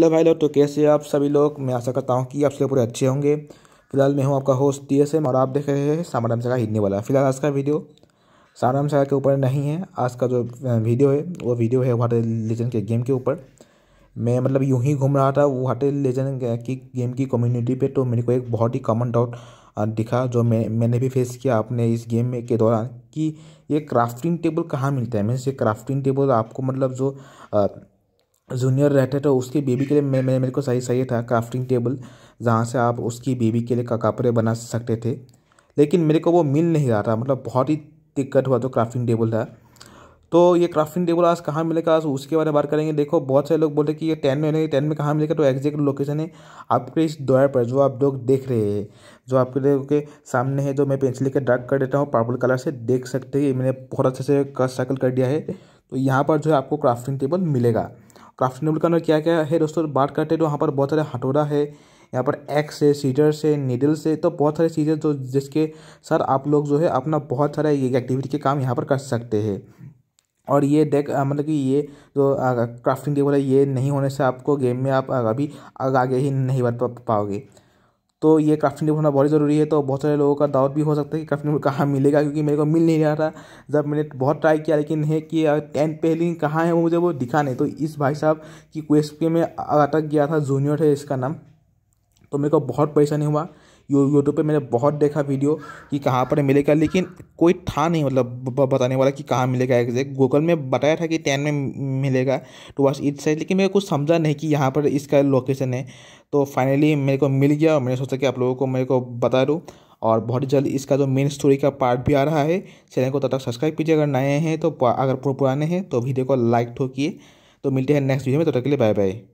hello भाई लोग तो कैसे आप सभी लोग मैं आशा करता हूँ कि आप सभी पूरे अच्छे होंगे फिलहाल मैं हूँ आपका होस्ट डी एस एम और आप देख रहे हैं सामाराम सगा हिंदी वाला फिलहाल आज का वीडियो सामाराम सगा के ऊपर नहीं है आज का जो वीडियो है वो वीडियो है वाटर लेजेंड के गेम के ऊपर मैं मतलब यूँ ही घूम रहा था वाटर लेजेंड की गेम की कम्युनिटी पर तो मेरे को एक बहुत ही कॉमन डाउट दिखा जो मैं मैंने भी फेस किया अपने इस गेम में के दौरान कि ये क्राफ्टिंग टेबल कहाँ मिलता है मीन्स ये क्राफ्टिंग टेबल आपको मतलब जो जूनियर रहते तो उसके बेबी के लिए मैं मे, मेरे को सही सही था क्राफ्टिंग टेबल जहाँ से आप उसकी बेबी के लिए कपड़े बना सकते थे लेकिन मेरे को वो मिल नहीं रहा था मतलब बहुत ही दिक्कत हुआ तो क्राफ्टिंग टेबल था तो ये क्राफ्टिंग टेबल आज कहाँ मिलेगा आज उसके बारे में बात करेंगे देखो बहुत सारे लोग बोल रहे कि ये टेन में नहीं टेन में कहाँ मिलेगा तो एग्जैक्ट लोकेशन है आपके इस द्वार पर जो आप लोग देख रहे हैं जो आपके लोगों के सामने है जो मैं पेंसिल के डार्क कर देता हूँ पर्पल कलर से देख सकते हैं मैंने बहुत अच्छे से सर्कल कर दिया है तो यहाँ पर जो है आपको क्राफ्टिंग टेबल मिलेगा क्राफ्टेबल के अंदर क्या क्या है दोस्तों बात करते तो वहाँ पर बहुत सारे हटोरा है यहाँ पर एक्स है सीजर्स है नीडल्स है तो बहुत सारी चीज़ें जो जिसके सर आप लोग जो है अपना बहुत सारे ये एक्टिविटी के काम यहाँ पर कर सकते हैं और ये डेक मतलब कि ये जो क्राफ्टिंग टेबल है ये नहीं होने से आपको गेम में आप अभी आगे ही नहीं बढ़ पाओगे तो ये क्राफ्टिंग टेबल होना बहुत ज़रूरी है तो बहुत सारे लोगों का दावत भी हो सकता है कि क्राफ्टिंग टेबल कहाँ मिलेगा क्योंकि मेरे को मिल नहीं रहा था जब मैंने बहुत ट्राई किया लेकिन है कि पे पहली कहाँ है वो मुझे वो दिखा नहीं तो इस भाई साहब की क्वेस्ट के मैं अटक गया था जूनियर है इसका नाम तो मेरे को बहुत परेशानी हुआ यूट्यूब पे मैंने बहुत देखा वीडियो कि कहाँ पर मिलेगा लेकिन कोई था नहीं मतलब बताने वाला कि कहाँ मिलेगा एग्जैक्ट गूगल में बताया था कि टेन में मिलेगा टू तो बस ईट साइड लेकिन मेरे कुछ समझा नहीं कि यहाँ पर इसका लोकेशन है तो फाइनली मेरे को मिल गया और मैंने सोचा कि आप लोगों को मेरे को बता दूँ और बहुत ही जल्द इसका जो मेन स्टोरी का पार्ट भी आ रहा है चैनल को तब तक सब्सक्राइब कीजिए अगर नए हैं तो अगर पुराने हैं तो वीडियो को लाइक ठोकिए तो मिलते हैं नेक्स्ट वीडियो में तब तक के लिए बाय बाय